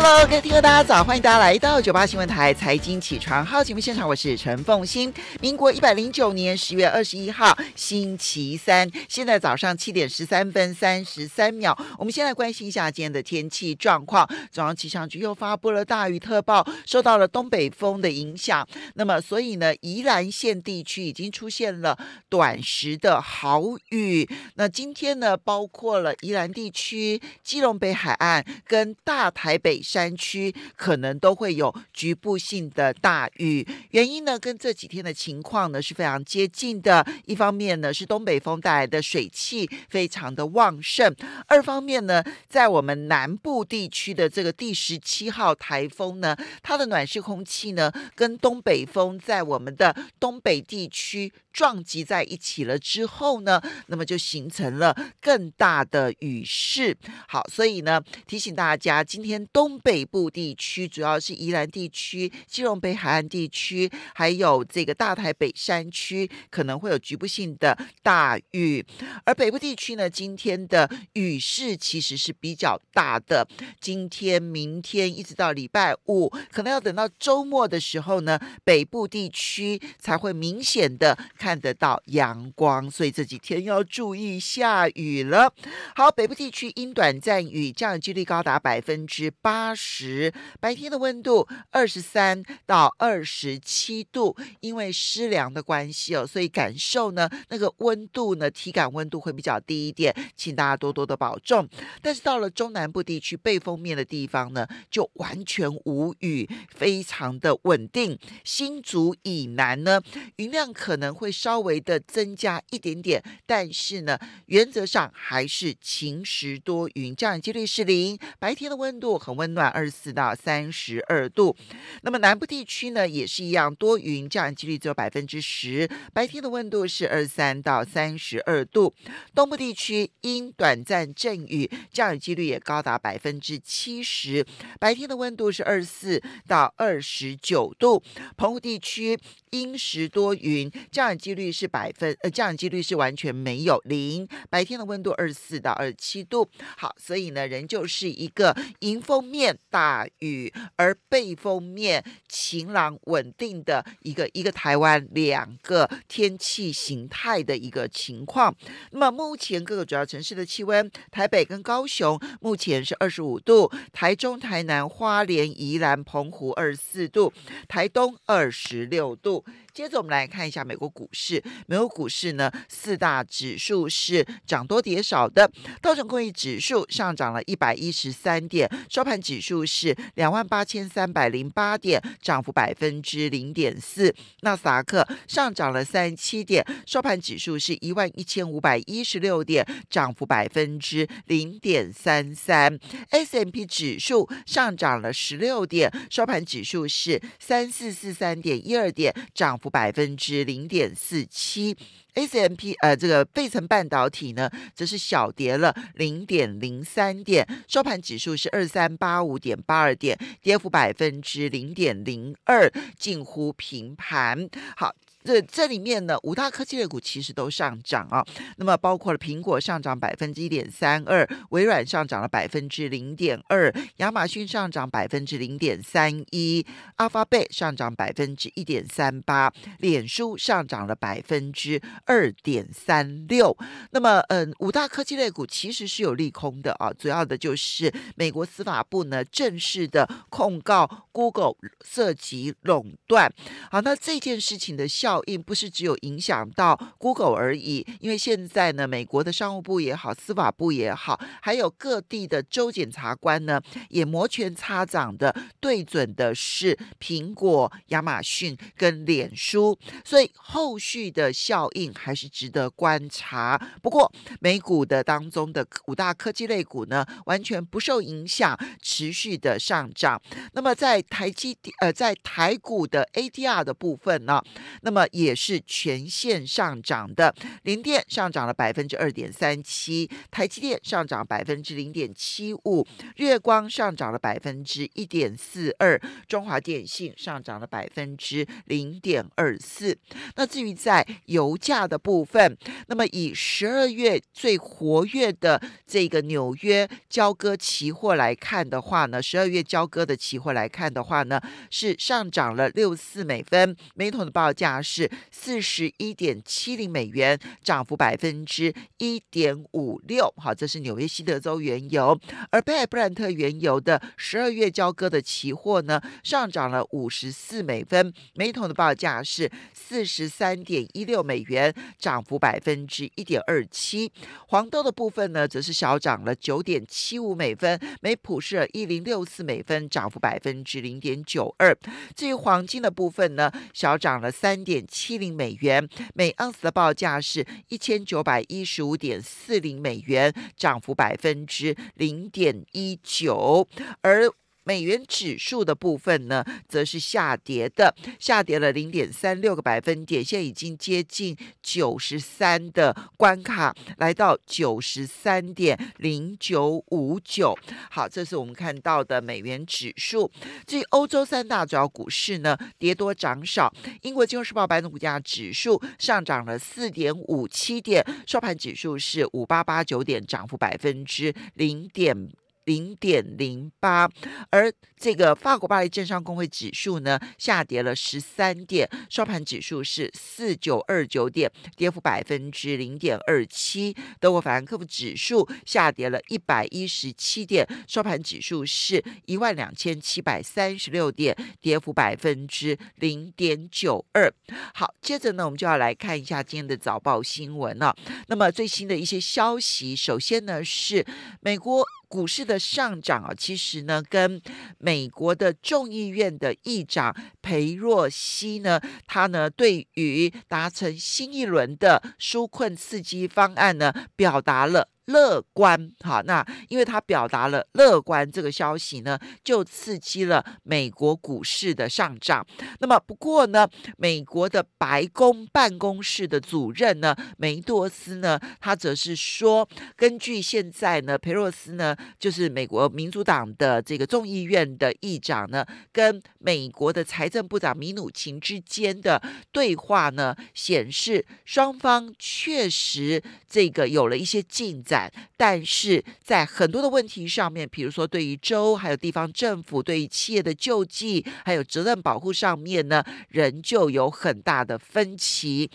Hello，各位听众，大家早！欢迎大家来到九八新闻台财经起床号节目现场，我是陈凤欣。民国一百零九年十月二十一号，星期三，现在早上七点十三分三十三秒。我们先来关心一下今天的天气状况。中央气象局又发布了大雨特报，受到了东北风的影响，那么所以呢，宜兰县地区已经出现了短时的好雨。那今天呢，包括了宜兰地区、基隆北海岸跟大台北。山区可能都会有局部性的大雨，原因呢跟这几天的情况呢是非常接近的。一方面呢是东北风带来的水汽非常的旺盛，二方面呢在我们南部地区的这个第十七号台风呢，它的暖湿空气呢跟东北风在我们的东北地区。撞击在一起了之后呢，那么就形成了更大的雨势。好，所以呢，提醒大家，今天东北部地区，主要是宜兰地区、基隆北海岸地区，还有这个大台北山区，可能会有局部性的大雨。而北部地区呢，今天的雨势其实是比较大的。今天、明天一直到礼拜五，可能要等到周末的时候呢，北部地区才会明显的。看得到阳光，所以这几天要注意下雨了。好，北部地区因短暂雨，降雨几率高达百分之八十。白天的温度二十三到二十七度，因为湿凉的关系哦，所以感受呢，那个温度呢，体感温度会比较低一点，请大家多多的保重。但是到了中南部地区背风面的地方呢，就完全无雨，非常的稳定。新竹以南呢，云量可能会。稍微的增加一点点，但是呢，原则上还是晴时多云，降雨几率是零。白天的温度很温暖，二十四到三十二度。那么南部地区呢，也是一样，多云，降雨几率只有百分之十，白天的温度是二十三到三十二度。东部地区因短暂阵雨，降雨几率也高达百分之七十，白天的温度是二十四到二十九度。澎湖地区。阴时多云，降雨几率是百分，呃，降雨几率是完全没有零。白天的温度二四到二十七度。好，所以呢，仍旧是一个迎风面大雨，而背风面晴朗稳定的一个一个台湾两个天气形态的一个情况。那么目前各个主要城市的气温，台北跟高雄目前是二十五度，台中、台南、花莲、宜兰、澎湖二十四度，台东二十六度。So 接着我们来看一下美国股市。美国股市呢，四大指数是涨多跌少的。道琼工业指数上涨了一百一十三点，收盘指数是两万八千三百零八点，涨幅百分之零点四。纳斯达克上涨了三十七点，收盘指数是一万一千五百一十六点，涨幅百分之零点三三。S M P 指数上涨了十六点，收盘指数是三四四三点一二点，涨幅。百分之零点四七，S M P，呃，这个费城半导体呢，则是小跌了零点零三点，收盘指数是二三八五点八二点，跌幅百分之零点零二，近乎平盘。好。这这里面呢，五大科技类股其实都上涨啊。那么包括了苹果上涨百分之一点三二，微软上涨了百分之零点二，亚马逊上涨百分之零点三一，阿法贝上涨百分之一点三八，脸书上涨了百分之二点三六。那么，嗯，五大科技类股其实是有利空的啊，主要的就是美国司法部呢正式的控告。Google 涉及垄断，好，那这件事情的效应不是只有影响到 Google 而已，因为现在呢，美国的商务部也好，司法部也好，还有各地的州检察官呢，也摩拳擦掌的对准的是苹果、亚马逊跟脸书，所以后续的效应还是值得观察。不过，美股的当中的五大科技类股呢，完全不受影响，持续的上涨。那么在台积呃，在台股的 ADR 的部分呢，那么也是全线上涨的。零电上涨了百分之二点三七，台积电上涨百分之零点七五，月光上涨了百分之一点四二，中华电信上涨了百分之零点二四。那至于在油价的部分，那么以十二月最活跃的这个纽约交割期货来看的话呢，十二月交割的期货来看的。的话呢，是上涨了六四美分，每桶的报价是四十一点七零美元，涨幅百分之一点五六。好，这是纽约西德州原油，而贝尔布兰特原油的十二月交割的期货呢，上涨了五十四美分，每桶的报价是四十三点一六美元，涨幅百分之一点二七。黄豆的部分呢，则是小涨了九点七五美分，每普式一零六四美分，涨幅百分之。零点九二。至于黄金的部分呢，小涨了三点七零美元每盎司的报价是一千九百一十五点四零美元，涨幅百分之零点一九。而美元指数的部分呢，则是下跌的，下跌了零点三六个百分点，现在已经接近九十三的关卡，来到九十三点零九五九。好，这是我们看到的美元指数。至于欧洲三大主要股市呢，跌多涨少。英国金融时报白铜股价指数上涨了四点五七点，收盘指数是五八八九点，涨幅百分之零点。零点零八，而这个法国巴黎证商工会指数呢，下跌了十三点，收盘指数是四九二九点，跌幅百分之零点二七。德国法兰克福指数下跌了一百一十七点，收盘指数是一万两千七百三十六点，跌幅百分之零点九二。好，接着呢，我们就要来看一下今天的早报新闻了。那么最新的一些消息，首先呢是美国。股市的上涨啊，其实呢，跟美国的众议院的议长裴若曦呢，他呢对于达成新一轮的纾困刺激方案呢，表达了。乐观，哈，那因为他表达了乐观这个消息呢，就刺激了美国股市的上涨。那么，不过呢，美国的白宫办公室的主任呢，梅多斯呢，他则是说，根据现在呢，佩洛斯呢，就是美国民主党的这个众议院的议长呢，跟美国的财政部长米努琴之间的对话呢，显示双方确实这个有了一些进展。但是在很多的问题上面，比如说对于州，还有地方政府，对于企业的救济，还有责任保护上面呢，仍旧有很大的分歧。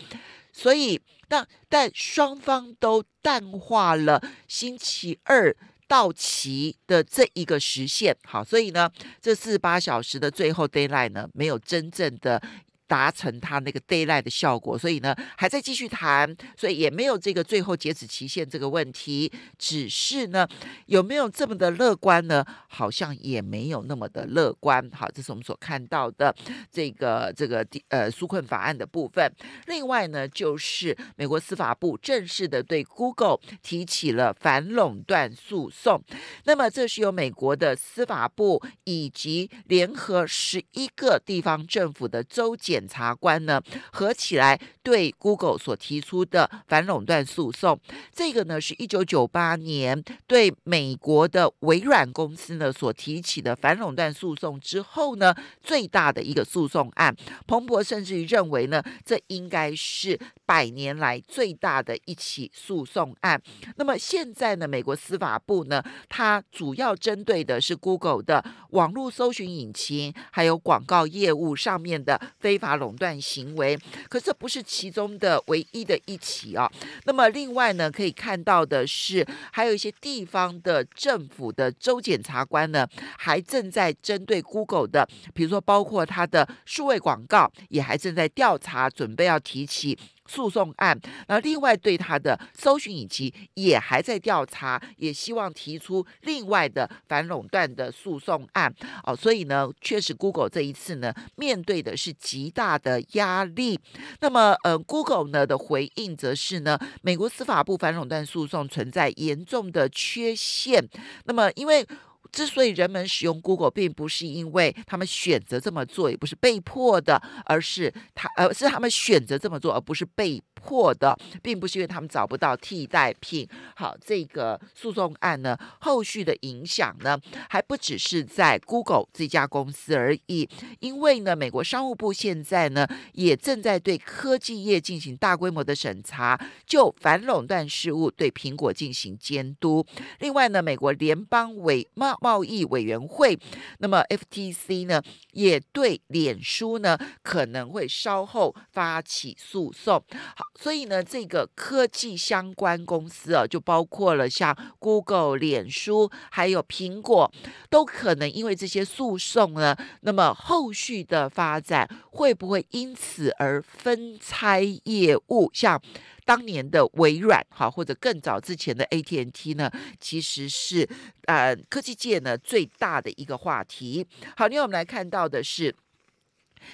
所以，但但双方都淡化了星期二到期的这一个时限。好，所以呢，这四十八小时的最后 d a y l i n e 呢，没有真正的。达成他那个 d a y l i g h t 的效果，所以呢还在继续谈，所以也没有这个最后截止期限这个问题，只是呢有没有这么的乐观呢？好像也没有那么的乐观。好，这是我们所看到的这个这个呃纾困法案的部分。另外呢，就是美国司法部正式的对 Google 提起了反垄断诉讼。那么这是由美国的司法部以及联合十一个地方政府的州检。检察官呢合起来对 Google 所提出的反垄断诉讼，这个呢是一九九八年对美国的微软公司呢所提起的反垄断诉讼之后呢最大的一个诉讼案。彭博甚至于认为呢，这应该是百年来最大的一起诉讼案。那么现在呢，美国司法部呢，它主要针对的是 Google 的网络搜寻引擎还有广告业务上面的非。法垄断行为，可这不是其中的唯一的一起啊。那么另外呢，可以看到的是，还有一些地方的政府的州检察官呢，还正在针对 Google 的，比如说包括它的数位广告，也还正在调查，准备要提起。诉讼案，那另外对他的搜寻引擎也还在调查，也希望提出另外的反垄断的诉讼案。哦，所以呢，确实 Google 这一次呢，面对的是极大的压力。那么，呃，Google 呢的回应则是呢，美国司法部反垄断诉讼存在严重的缺陷。那么，因为。之所以人们使用 Google 并不是因为他们选择这么做，也不是被迫的，而是他呃是他们选择这么做，而不是被迫的，并不是因为他们找不到替代品。好，这个诉讼案呢，后续的影响呢，还不只是在 Google 这家公司而已，因为呢，美国商务部现在呢也正在对科技业进行大规模的审查，就反垄断事务对苹果进行监督。另外呢，美国联邦委贸。贸易委员会，那么 FTC 呢，也对脸书呢可能会稍后发起诉讼。好，所以呢，这个科技相关公司啊，就包括了像 Google、脸书，还有苹果，都可能因为这些诉讼呢，那么后续的发展会不会因此而分拆业务？像当年的微软，哈，或者更早之前的 AT&T 呢，其实是呃科技界呢最大的一个话题。好，另外我们来看到的是。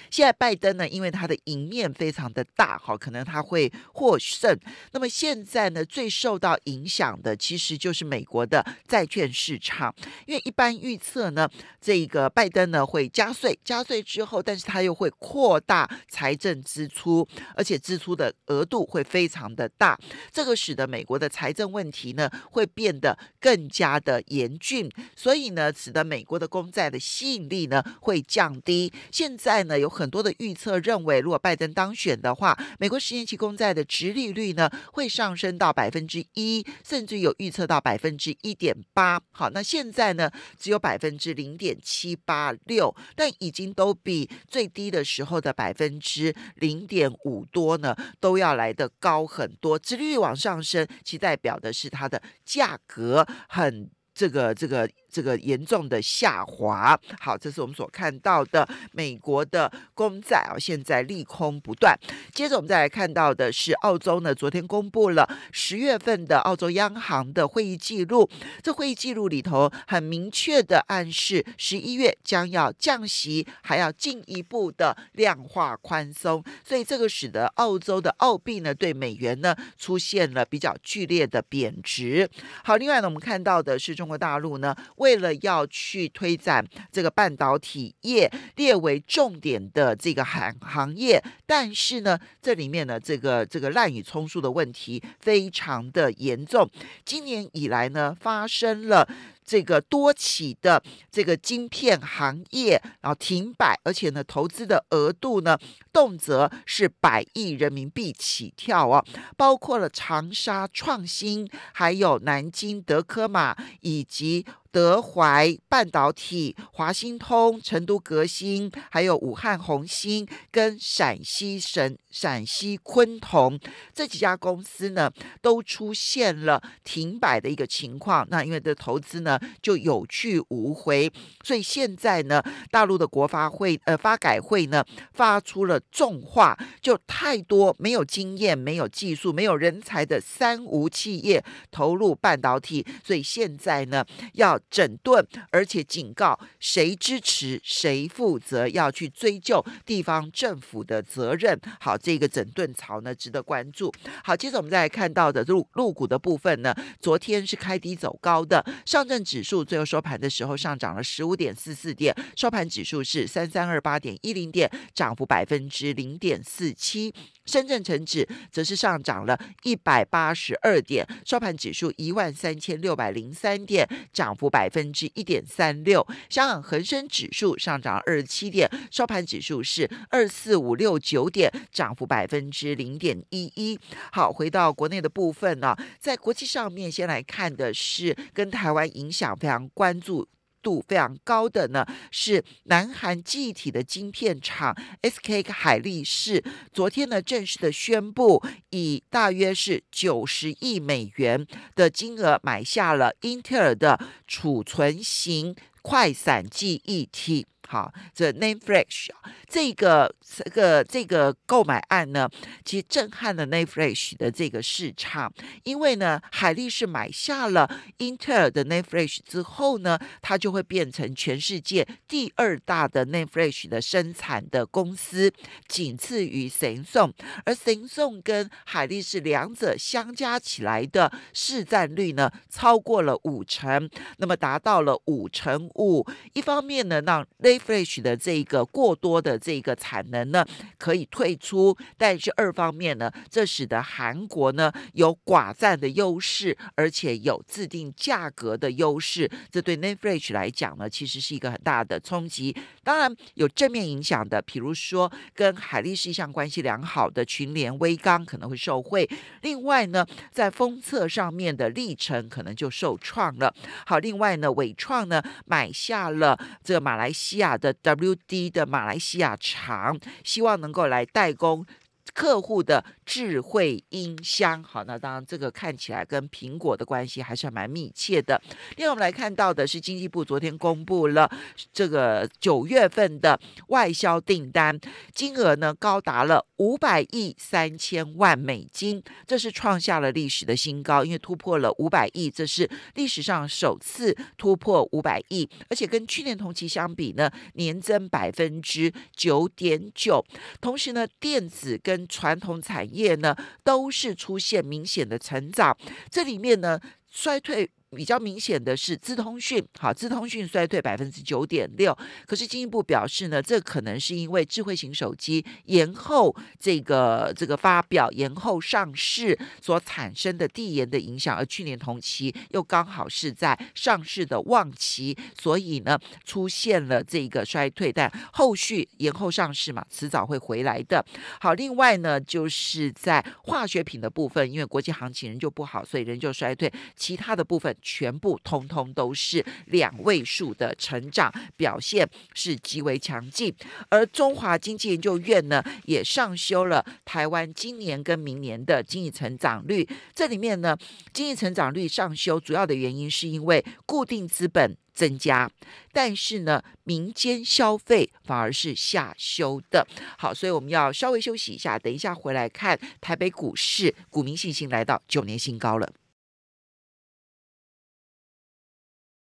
现在拜登呢，因为他的赢面非常的大，哈，可能他会获胜。那么现在呢，最受到影响的其实就是美国的债券市场，因为一般预测呢，这个拜登呢会加税，加税之后，但是他又会扩大财政支出，而且支出的额度会非常的大，这个使得美国的财政问题呢会变得更加的严峻，所以呢，使得美国的公债的吸引力呢会降低。现在呢。有很多的预测认为，如果拜登当选的话，美国十年期公债的殖利率呢会上升到百分之一，甚至有预测到百分之一点八。好，那现在呢只有百分之零点七八六，但已经都比最低的时候的百分之零点五多呢，都要来的高很多。殖利率往上升，其代表的是它的价格很这个这个。这个严重的下滑，好，这是我们所看到的美国的公债啊，现在利空不断。接着我们再来看到的是澳洲呢，昨天公布了十月份的澳洲央行的会议记录，这会议记录里头很明确的暗示十一月将要降息，还要进一步的量化宽松，所以这个使得澳洲的澳币呢对美元呢出现了比较剧烈的贬值。好，另外呢我们看到的是中国大陆呢。为了要去推展这个半导体业列为重点的这个行行业，但是呢，这里面呢这个这个滥竽充数的问题非常的严重。今年以来呢，发生了这个多起的这个晶片行业然后停摆，而且呢，投资的额度呢动辄是百亿人民币起跳啊，包括了长沙创新，还有南京德科马以及。德怀半导体、华兴通、成都革新，还有武汉红星跟陕西省陕西昆铜这几家公司呢，都出现了停摆的一个情况。那因为这投资呢就有去无回，所以现在呢，大陆的国发会呃发改会呢发出了重话，就太多没有经验、没有技术、没有人才的三无企业投入半导体，所以现在呢要。整顿，而且警告谁支持谁负责，要去追究地方政府的责任。好，这个整顿潮呢，值得关注。好，接着我们再来看到的入入股的部分呢，昨天是开低走高的，上证指数最后收盘的时候上涨了十五点四四点，收盘指数是三三二八点一零点，涨幅百分之零点四七。深圳成指则是上涨了一百八十二点，收盘指数一万三千六百零三点，涨幅。百分之一点三六，香港恒生指数上涨二十七点，收盘指数是二四五六九点，涨幅百分之零点一一。好，回到国内的部分呢，在国际上面先来看的是跟台湾影响非常关注。度非常高的呢，是南韩记忆体的晶片厂 SK 海力士，昨天呢正式的宣布，以大约是九十亿美元的金额买下了英特尔的储存型快闪记忆体。好，这 n a m e f r e s h 啊，这个这个这个购买案呢，其实震撼了 n a m e f r e s h 的这个市场，因为呢，海力士买下了英特尔的 n a m e f r e s h 之后呢，它就会变成全世界第二大的 n a m e f r e s h 的生产的公司，仅次于神送，而神送跟海力士两者相加起来的市占率呢，超过了五成，那么达到了五成五。一方面呢，让 n a f l e s h 的这个过多的这个产能呢，可以退出，但是二方面呢，这使得韩国呢有寡占的优势，而且有制定价格的优势，这对 Nefleish 来讲呢，其实是一个很大的冲击。当然有正面影响的，比如说跟海力是一项关系良好的群联微钢可能会受惠，另外呢，在封测上面的历程可能就受创了。好，另外呢，伟创呢买下了这个马来西亚。的 WD 的马来西亚厂，希望能够来代工。客户的智慧音箱，好，那当然这个看起来跟苹果的关系还是蛮密切的。另外，我们来看到的是经济部昨天公布了这个九月份的外销订单金额呢，高达了五百亿三千万美金，这是创下了历史的新高，因为突破了五百亿，这是历史上首次突破五百亿，而且跟去年同期相比呢，年增百分之九点九。同时呢，电子跟传统产业呢，都是出现明显的成长。这里面呢，衰退。比较明显的是资通讯，好，资通讯衰退百分之九点六。可是进一步表示呢，这可能是因为智慧型手机延后这个这个发表、延后上市所产生的递延的影响，而去年同期又刚好是在上市的旺期，所以呢出现了这个衰退。但后续延后上市嘛，迟早会回来的。好，另外呢就是在化学品的部分，因为国际行情仍旧不好，所以仍旧衰退。其他的部分。全部通通都是两位数的成长，表现是极为强劲。而中华经济研究院呢，也上修了台湾今年跟明年的经济成长率。这里面呢，经济成长率上修主要的原因是因为固定资本增加，但是呢，民间消费反而是下修的。好，所以我们要稍微休息一下，等一下回来看台北股市，股民信心来到九年新高了。